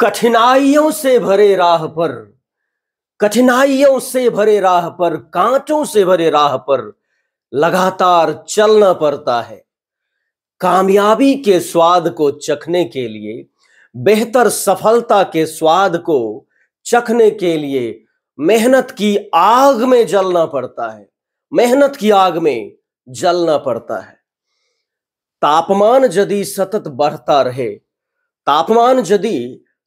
कठिनाइयों से भरे राह पर कठिनाइयों से भरे राह पर कांटों से भरे राह पर लगातार चलना पड़ता है कामयाबी के स्वाद को चखने के लिए बेहतर सफलता के स्वाद को चखने के लिए मेहनत की आग में जलना पड़ता है मेहनत की आग में जलना पड़ता है तापमान यदि सतत बढ़ता रहे तापमान यदि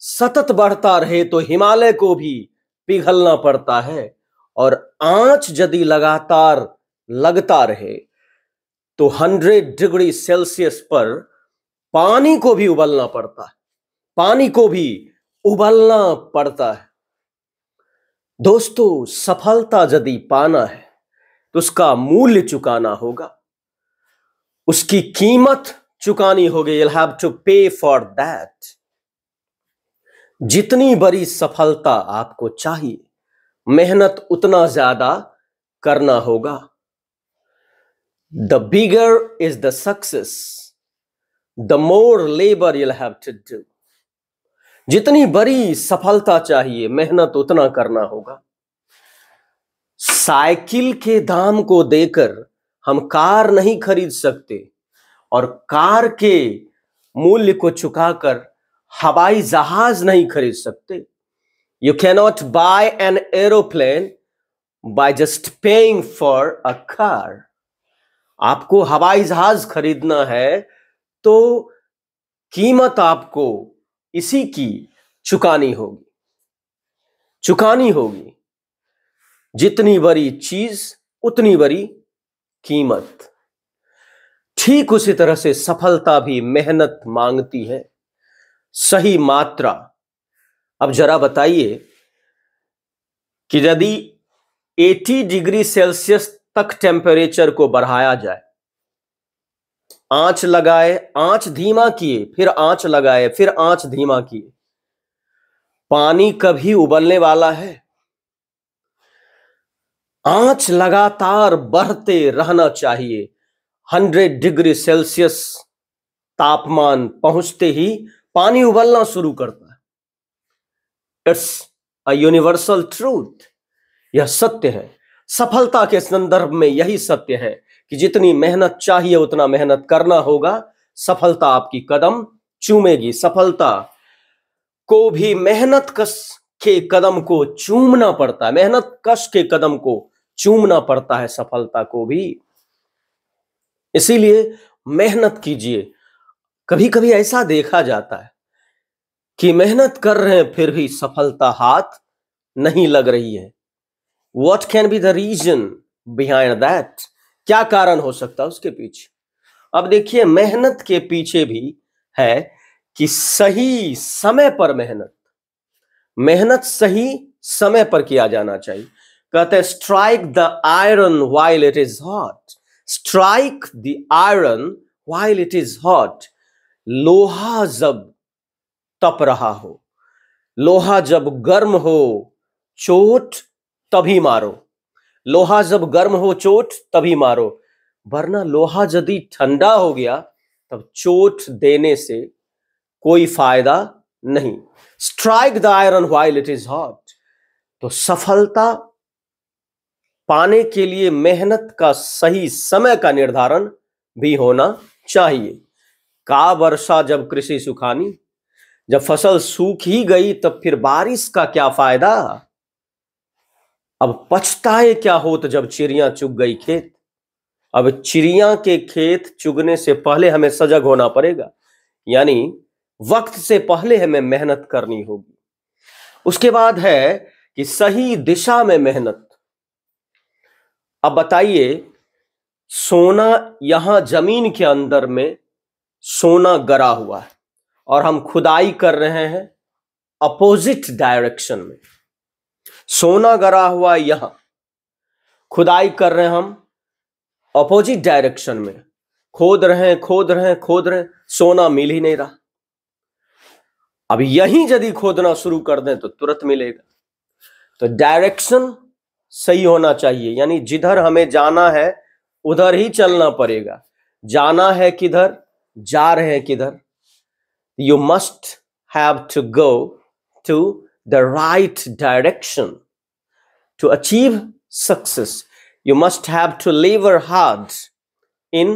सतत बढ़ता रहे तो हिमालय को भी पिघलना पड़ता है और आंच यदि लगातार लगता रहे तो 100 डिग्री सेल्सियस पर पानी को भी उबलना पड़ता है पानी को भी उबलना पड़ता है दोस्तों सफलता यदि पाना है तो उसका मूल्य चुकाना होगा उसकी कीमत चुकानी होगी you have to pay for that जितनी बड़ी सफलता आपको चाहिए मेहनत उतना ज्यादा करना होगा the bigger is the success the more labour you'll have to do जितनी बड़ी सफलता चाहिए मेहनत उतना करना होगा साइकिल के दाम को देकर हम कार नहीं खरीद सकते और कार के मूल्य को चुकाकर हवाई जहाज नहीं खरीद सकते you cannot buy an aeroplane by just paying for a car आपको हवाई जहाज खरीदना है तो कीमत आपको इसी की चुकानी होगी चुकानी होगी जितनी बड़ी चीज उतनी बड़ी कीमत ठीक उसी तरह से सफलता भी मेहनत मांगती है सही मात्रा अब जरा बताइए कि यदि 80 डिग्री सेल्सियस तक टेम्परेचर को बढ़ाया जाए आंच लगाए आंच धीमा किए फिर आंच लगाए फिर आंच धीमा किए पानी कभी उबलने वाला है आंच लगातार बढ़ते रहना चाहिए 100 डिग्री सेल्सियस तापमान पहुंचते ही पानी उबलना शुरू करता है इट्स अ यूनिवर्सल ट्रूथ यह सत्य है सफलता के संदर्भ में यही सत्य है कि जितनी मेहनत चाहिए उतना मेहनत करना होगा सफलता आपकी कदम चूमेगी सफलता को भी मेहनत कस के कदम को चूमना पड़ता है मेहनत कश के कदम को चूमना पड़ता है सफलता को भी इसीलिए मेहनत कीजिए कभी कभी ऐसा देखा जाता है कि मेहनत कर रहे हैं फिर भी सफलता हाथ नहीं लग रही है what can be the reason behind that क्या कारण हो सकता है उसके पीछे अब देखिए मेहनत के पीछे भी है कि सही समय पर मेहनत मेहनत सही समय पर किया जाना चाहिए कहते हैं strike the iron while it is hot strike the iron while it is hot लोहा जब तप रहा हो लोहा जब गर्म हो चोट तभी मारो लोहा जब गर्म हो चोट तभी मारो वरना लोहा यदि ठंडा हो गया तब चोट देने से कोई फायदा नहीं strike the iron while it is hot तो सफलता पाने के लिए मेहनत का सही समय का निर्धारण भी होना चाहिए का वर्षा जब कृषि सुखानी जब फसल सूख ही गई तब फिर बारिश का क्या फायदा अब पछताए क्या हो तो जब चिड़िया चुग गई खेत अब चिड़िया के खेत चुगने से पहले हमें सजग होना पड़ेगा यानी वक्त से पहले हमें मेहनत करनी होगी उसके बाद है कि सही दिशा में मेहनत अब बताइए सोना यहां जमीन के अंदर में सोना गरा हुआ है और हम खुदाई कर रहे हैं अपोजिट डायरेक्शन में सोना गरा हुआ यहां खुदाई कर रहे हैं हम अपोजिट डायरेक्शन में खोद रहे हैं खोद रहे हैं खोद रहे हैं सोना मिल ही नहीं रहा अब यही यदि खोदना शुरू कर दें तो तुरंत मिलेगा तो डायरेक्शन सही होना चाहिए यानी जिधर हमें जाना है उधर ही चलना पड़ेगा जाना है किधर जा रहे हैं किधर you must have to go to the right direction to achieve success you must have to लिव अर हार्ड इन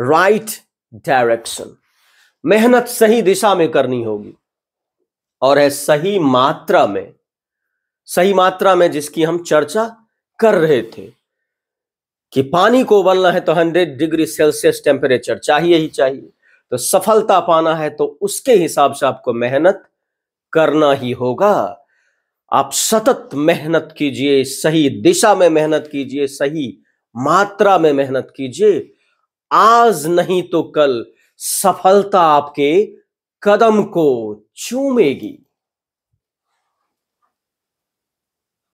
राइट डायरेक्शन मेहनत सही दिशा में करनी होगी और है सही मात्रा में सही मात्रा में जिसकी हम चर्चा कर रहे थे कि पानी को उबलना है तो 100 डिग्री सेल्सियस टेम्परेचर चाहिए ही चाहिए तो सफलता पाना है तो उसके हिसाब से आपको मेहनत करना ही होगा आप सतत मेहनत कीजिए सही दिशा में मेहनत कीजिए सही मात्रा में मेहनत कीजिए आज नहीं तो कल सफलता आपके कदम को चूमेगी